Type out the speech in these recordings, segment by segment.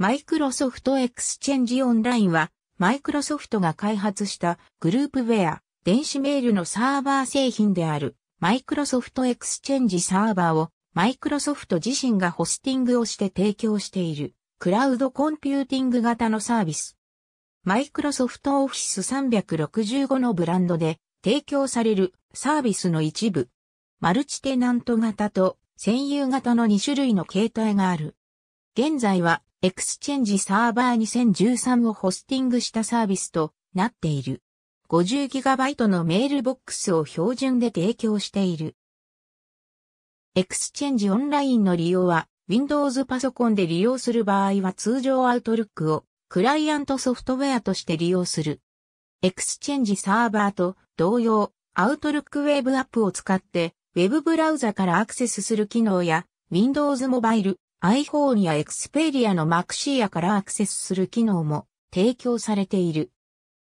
マイクロソフトエクスチェンジオンラインは、マイクロソフトが開発したグループウェア、電子メールのサーバー製品である、マイクロソフトエクスチェンジサーバーを、マイクロソフト自身がホスティングをして提供している、クラウドコンピューティング型のサービス。マイクロソフトオフィス365のブランドで提供されるサービスの一部。マルチテナント型と占有型の2種類の形態がある。現在はエクスチェンジサーバー2013をホスティングしたサービスとなっている。50GB のメールボックスを標準で提供している。エクスチェンジオンラインの利用は Windows パソコンで利用する場合は通常 Outlook をクライアントソフトウェアとして利用する。エクスチェンジサーバーと同様、Outlook Web アップを使って Web ブラウザからアクセスする機能や Windows モバイル、iPhone や Xperia の Maxia からアクセスする機能も提供されている。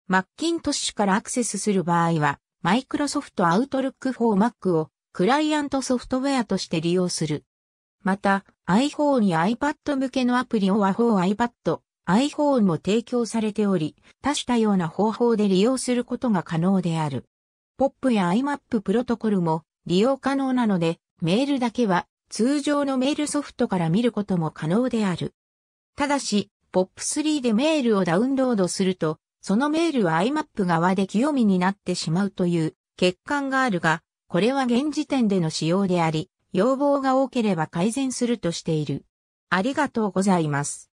Macintosh からアクセスする場合は、Microsoft Outlook for Mac をクライアントソフトウェアとして利用する。また、iPhone や iPad 向けのアプリを和法 iPad、iPhone も提供されており、多種多様な方法で利用することが可能である。POP や iMap プロトコルも利用可能なので、メールだけは通常のメールソフトから見ることも可能である。ただし、POP3 でメールをダウンロードすると、そのメールは IMAP 側で清みになってしまうという欠陥があるが、これは現時点での使用であり、要望が多ければ改善するとしている。ありがとうございます。